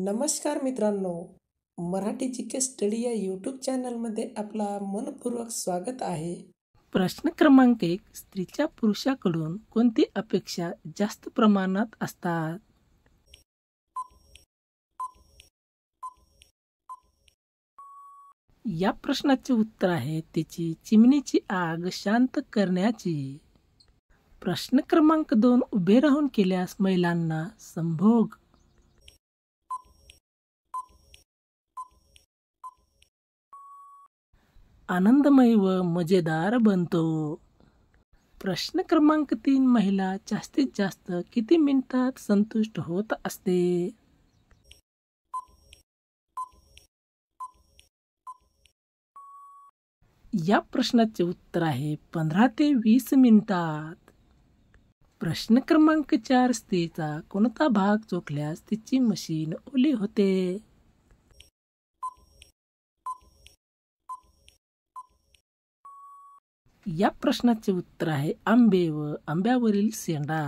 नमस्कार मित्रांनो Marathi G K study या यूट्यूब चॅनलमध्ये आपला मनपूर्वक स्वागत आहे प्रश्न क्रमांक एक स्त्रीच्या पुरुषाकडून कोणती अपेक्षा जास्त प्रमाणात असतात या प्रश्नाचे उत्तर आहे तिची चिमणीची आग शांत करण्याची प्रश्न क्रमांक दोन उभे राहून केल्यास महिलांना संभोग आनंदमय व मजेदार बनतो प्रश्न क्रमांक तीन महिला जास्तीत जास्त किती मिनिटात संतुष्ट होत असते या प्रश्नाचे उत्तर आहे पंधरा ते वीस मिनिटात प्रश्न क्रमांक चार स्त्रीचा कोणता भाग चोखल्यास तिची मशीन ओली होते या प्रश्नाचे उत्तर आहे आंबे व आंब्यावरील सेंडा